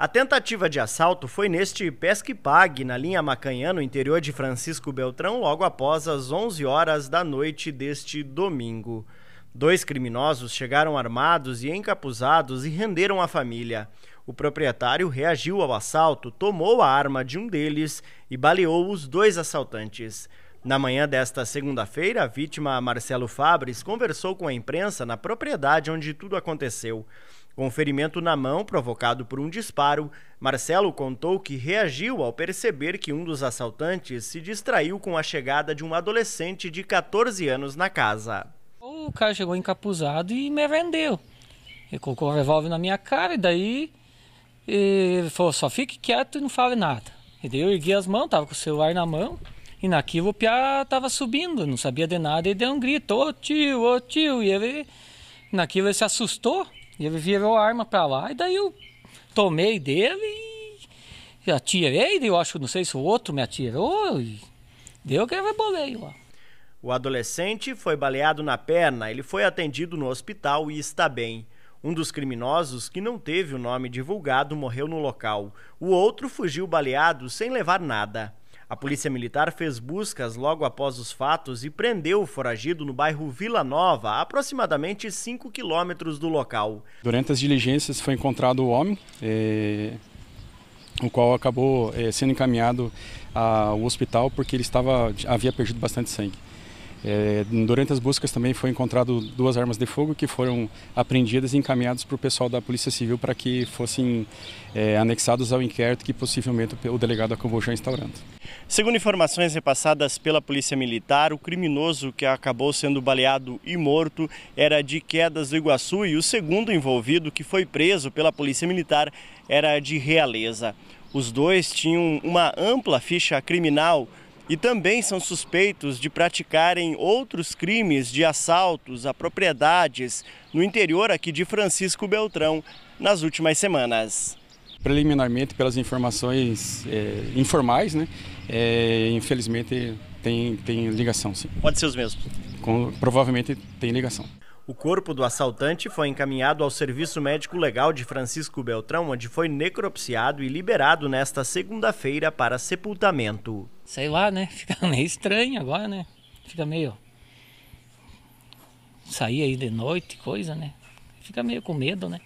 A tentativa de assalto foi neste Pesque Pague, na linha Macanhã, no interior de Francisco Beltrão, logo após as 11 horas da noite deste domingo. Dois criminosos chegaram armados e encapuzados e renderam a família. O proprietário reagiu ao assalto, tomou a arma de um deles e baleou os dois assaltantes. Na manhã desta segunda-feira, a vítima, Marcelo Fabres, conversou com a imprensa na propriedade onde tudo aconteceu. Com ferimento na mão provocado por um disparo, Marcelo contou que reagiu ao perceber que um dos assaltantes se distraiu com a chegada de um adolescente de 14 anos na casa. O cara chegou encapuzado e me vendeu. Ele colocou o um revólver na minha cara e daí ele falou: só fique quieto e não fale nada. E daí eu ergui as mãos, tava com o celular na mão. E naquilo o Piá estava subindo, não sabia de nada, e deu um grito, ô oh, tio, ô oh, tio, e ele naquilo ele se assustou ele virou a arma para lá. E daí eu tomei dele e atirei. Eu acho, não sei se o outro me atirou. E deu que reboleio lá. O adolescente foi baleado na perna. Ele foi atendido no hospital e está bem. Um dos criminosos, que não teve o nome divulgado, morreu no local. O outro fugiu baleado sem levar nada. A Polícia Militar fez buscas logo após os fatos e prendeu o foragido no bairro Vila Nova, a aproximadamente 5 quilômetros do local. Durante as diligências foi encontrado o homem, eh, o qual acabou eh, sendo encaminhado ao hospital porque ele estava, havia perdido bastante sangue. É, durante as buscas também foi encontrado duas armas de fogo que foram apreendidas e encaminhadas para o pessoal da Polícia Civil para que fossem é, anexados ao inquérito que possivelmente o delegado acabou já instaurando. Segundo informações repassadas pela Polícia Militar, o criminoso que acabou sendo baleado e morto era de Quedas do Iguaçu e o segundo envolvido que foi preso pela Polícia Militar era de Realeza. Os dois tinham uma ampla ficha criminal e também são suspeitos de praticarem outros crimes de assaltos a propriedades no interior aqui de Francisco Beltrão nas últimas semanas. Preliminarmente, pelas informações é, informais, né, é, infelizmente tem, tem ligação, sim. Pode ser os mesmos? Com, provavelmente tem ligação. O corpo do assaltante foi encaminhado ao Serviço Médico Legal de Francisco Beltrão, onde foi necropsiado e liberado nesta segunda-feira para sepultamento. Sei lá, né? Fica meio estranho agora, né? Fica meio. Sair aí de noite, coisa, né? Fica meio com medo, né?